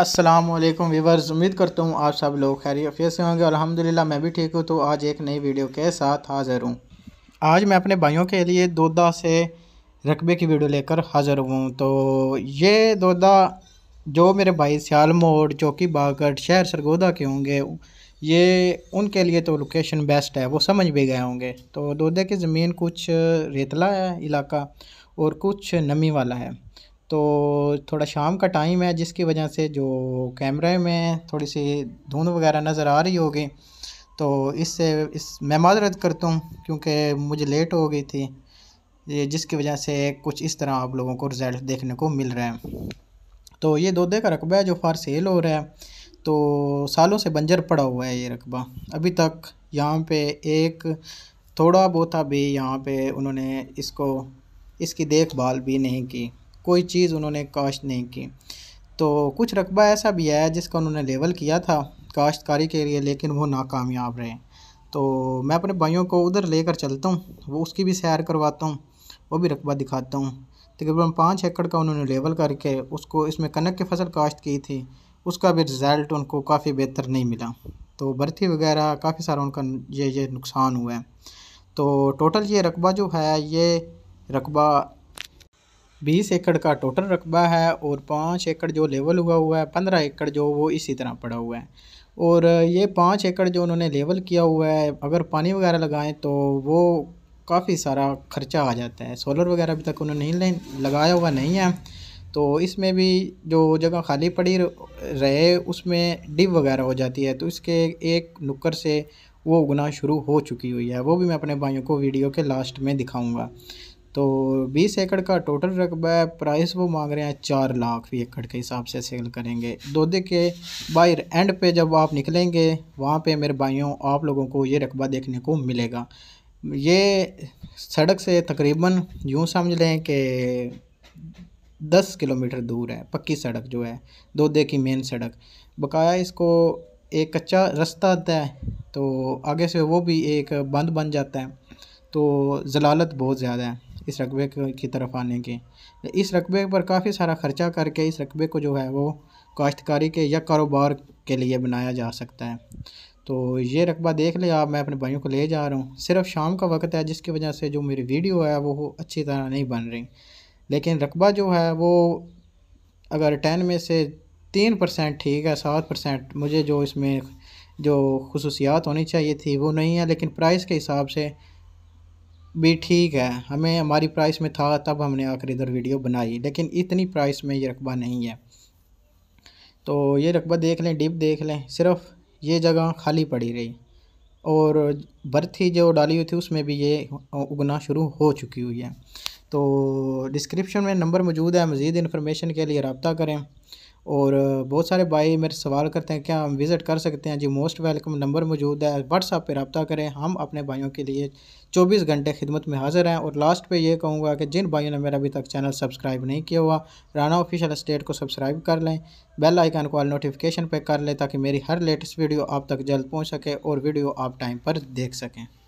Aslam viewers उम्मीद करता हूँ आप सब लोग खैरियत से होंगे और अलहमदिल्ला मैं भी ठीक हूँ तो आज एक नई वीडियो के साथ हाज़िर हूँ आज मैं अपने भाइयों के लिए दोदा से रकबे की वीडियो लेकर हाज़िर हूँ तो ये दोदा जो मेरे भाई सियाल मोड़ चौकी बागट शहर सरगोदा के होंगे ये उनके लिए तो लोकेशन बेस्ट है वो समझ भी गए होंगे तो दोदे की ज़मीन कुछ रेतला है इलाका और कुछ नमी वाला है तो थोड़ा शाम का टाइम है जिसकी वजह से जो कैमरे में थोड़ी सी धुंध वगैरह नज़र आ रही होगी तो इससे इस मैं माजरत करता हूँ क्योंकि मुझे लेट हो गई थी ये जिसकी वजह से कुछ इस तरह आप लोगों को रिज़ल्ट देखने को मिल रहा है तो ये दोधे का रकबा है जो फार सेल हो रहा है तो सालों से बंजर पड़ा हुआ है ये रकबा अभी तक यहाँ पे एक थोड़ा बहुत भी यहाँ पे उन्होंने इसको इसकी देखभाल भी नहीं की कोई चीज़ उन्होंने काश्त नहीं की तो कुछ रकबा ऐसा भी आया जिसका उन्होंने लेवल किया था काश्तकारी के लिए लेकिन वो नाकामयाब रहे तो मैं अपने भाइयों को उधर लेकर चलता हूँ वो उसकी भी सैर करवाता हूँ वो भी रकबा दिखाता हूँ तकरीबन पाँच एकड़ का उन्होंने लेवल करके उसको इसमें कनक की फसल काश्त की थी उसका भी रिज़ल्ट उनको काफ़ी बेहतर नहीं मिला तो बर्थी वगैरह काफ़ी सारा उनका ये ये नुकसान हुआ है तो टोटल ये रकबा जो है ये रकबा बीस एकड़ का टोटल रकबा है और पाँच एकड़ जो लेवल हुआ हुआ है पंद्रह एकड़ जो वो इसी तरह पड़ा हुआ है और ये पाँच एकड़ जो उन्होंने लेवल किया हुआ है अगर पानी वगैरह लगाएं तो वो काफ़ी सारा खर्चा आ जाता है सोलर वगैरह अभी तक उन्होंने नहीं लगाया हुआ नहीं है तो इसमें भी जो जगह खाली पड़ी रहे उसमें डिप वगैरह हो जाती है तो इसके एक नुक्कर से वो उगना शुरू हो चुकी हुई है वो भी मैं अपने भाइयों को वीडियो के लास्ट में दिखाऊंगा तो बीस एकड़ का टोटल रकबा है प्राइस वो मांग रहे हैं चार लाख भी एकड़ के हिसाब से सेल करेंगे दोदे के बाहर एंड पे जब आप निकलेंगे वहाँ पे मेरे भाइयों आप लोगों को ये रकबा देखने को मिलेगा ये सड़क से तकरीबन यूँ समझ लें कि दस किलोमीटर दूर है पक्की सड़क जो है दोदे की मेन सड़क बकाया इसको एक कच्चा रास्ता आता है तो आगे से वो भी एक बंद बन जाता है तो जलालत बहुत ज़्यादा है इस रकबे की तरफ आने की इस रकबे पर काफ़ी सारा ख़र्चा करके इस रकबे को जो है वो काश्तकारी के या कारोबार के लिए बनाया जा सकता है तो ये रकबा देख लें आप मैं अपने भाइयों को ले जा रहा हूँ सिर्फ शाम का वक्त है जिसकी वजह से जो मेरी वीडियो है वो अच्छी तरह नहीं बन रही लेकिन रकबा जो है वो अगर टेन में से तीन परसेंट ठीक है सात परसेंट मुझे जो इसमें जो खसूसियात होनी चाहिए थी वो नहीं है लेकिन प्राइस के हिसाब से भी ठीक है हमें हमारी प्राइस में था तब हमने आखिर इधर वीडियो बनाई लेकिन इतनी प्राइस में ये रकबा नहीं है तो ये रकबा देख लें डिप देख लें सिर्फ ये जगह खाली पड़ी रही और बर्थी जो डाली हुई थी उसमें भी ये उगना शुरू हो चुकी हुई है तो डिस्क्रिप्शन में नंबर मौजूद है मज़ीद इन्फॉर्मेशन के लिए रबता करें और बहुत सारे भाई मेरे सवाल करते हैं क्या हम विज़िट कर सकते हैं जी मोस्ट वेलकम नंबर मौजूद है व्हाट्सअप पर रबता करें हम अपने भाइयों के लिए चौबीस घंटे खिदमत में हाजिर हैं और लास्ट पे ये कहूँगा कि जिन भाइयों ने मेरा अभी तक चैनल सब्सक्राइब नहीं किया हुआ राना ऑफिशियल स्टेट को सब्सक्राइब कर लें बेल आइकन को नोटिफिकेशन पर कर लें ताकि मेरी हर लेटेस्ट वीडियो आप तक जल्द पहुँच सके और वीडियो आप टाइम पर देख सकें